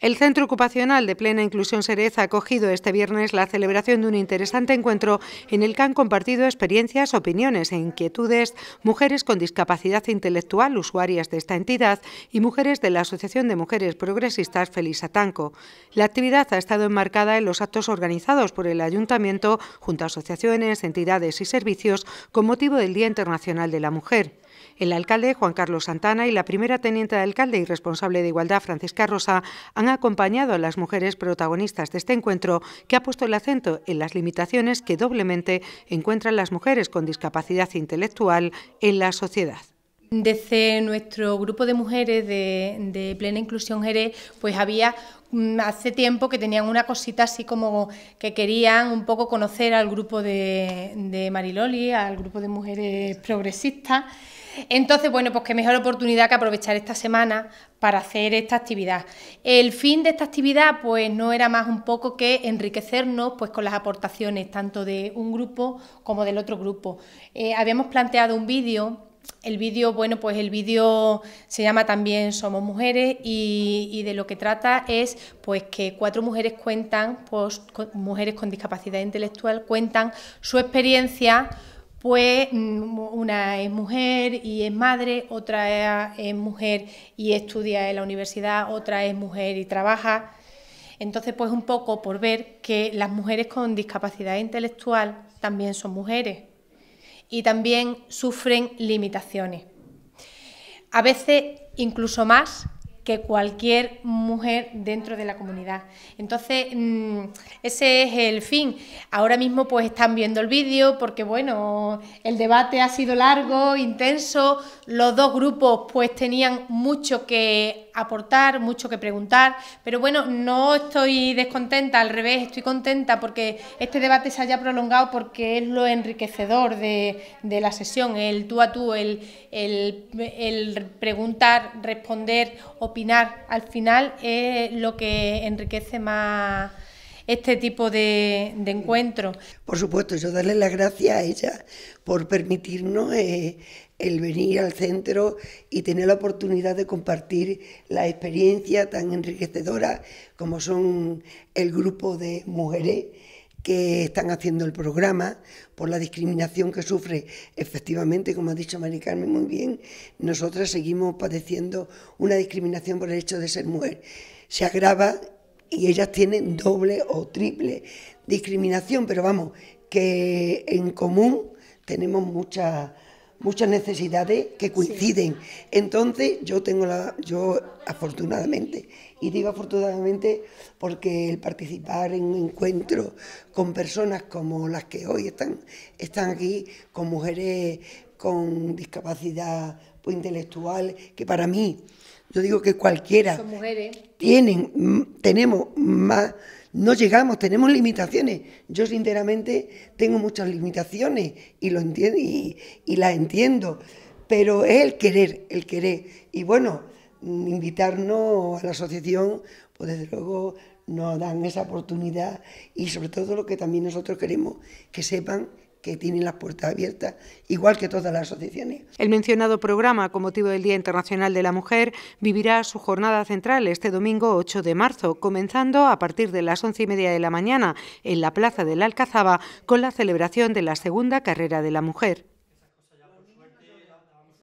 El Centro Ocupacional de Plena Inclusión Serez ha acogido este viernes la celebración de un interesante encuentro en el que han compartido experiencias, opiniones e inquietudes mujeres con discapacidad intelectual, usuarias de esta entidad, y mujeres de la Asociación de Mujeres Progresistas Feliz Atanco. La actividad ha estado enmarcada en los actos organizados por el Ayuntamiento junto a asociaciones, entidades y servicios con motivo del Día Internacional de la Mujer. El alcalde Juan Carlos Santana y la primera teniente de alcalde y responsable de igualdad Francisca Rosa han acompañado a las mujeres protagonistas de este encuentro que ha puesto el acento en las limitaciones que doblemente encuentran las mujeres con discapacidad intelectual en la sociedad. Desde nuestro grupo de mujeres de, Plena Inclusión Jerez, pues había mm, hace tiempo que tenían una cosita así como que querían un poco conocer al grupo de, Mariloli, al grupo de mujeres progresistas. Entonces, bueno, pues qué mejor oportunidad que aprovechar esta semana para hacer esta actividad. El fin de esta actividad, pues no era más un poco que enriquecernos pues, con las aportaciones tanto de un grupo como del otro grupo. Eh, habíamos planteado un vídeo el vídeo, bueno, pues el vídeo se llama también Somos Mujeres y, de lo que trata es pues que cuatro mujeres cuentan, pues, con, mujeres con discapacidad intelectual cuentan su experiencia pues mm, una es mujer y es madre, otra es mujer y estudia en la universidad, otra es mujer y trabaja. Entonces, pues un poco por ver que las mujeres con discapacidad intelectual también son mujeres y también sufren limitaciones. A veces incluso más que cualquier mujer dentro de la comunidad. Entonces, mm, ese es el fin. Ahora mismo pues están viendo el vídeo porque bueno, el debate ha sido largo, intenso, los dos grupos pues tenían mucho que aportar, mucho que preguntar, pero bueno, no estoy descontenta, al revés, estoy contenta porque este debate se haya prolongado porque es lo enriquecedor de, la sesión, el tú a tú, el, el preguntar, responder, opinar al final es lo que enriquece más este tipo de, encuentro. Por supuesto, yo darle las gracias a ella por permitirnos eh, el venir al centro y tener la oportunidad de compartir la experiencia tan enriquecedora como son el grupo de mujeres que están haciendo el programa, por la discriminación que sufre. Efectivamente, como ha dicho Mari Carmen muy bien, nosotras seguimos padeciendo una discriminación por el hecho de ser mujer. Se agrava y ellas tienen doble o triple discriminación, pero vamos, que en común tenemos muchas muchas necesidades que coinciden. Entonces, yo tengo la, yo afortunadamente, y digo afortunadamente porque el participar en un encuentro con personas como las que hoy están, están aquí, con mujeres con discapacidad pues, intelectual, que para mí, yo digo que cualquiera, Son mujeres. tienen, mm, tenemos más no llegamos, tenemos limitaciones. Yo sinceramente tengo muchas limitaciones y, lo entiendo, y, la las entiendo, pero es el querer, el querer. Y bueno, invitarnos a la asociación, pues desde luego nos dan esa oportunidad y sobre todo lo que también nosotros queremos que sepan que tienen las puertas abiertas, igual que todas las asociaciones. El mencionado programa, con motivo del Día Internacional de la Mujer, vivirá su jornada central este domingo 8 de marzo, comenzando a partir de las 11 y media de la mañana en la Plaza del Alcazaba con la celebración de la segunda carrera de la mujer.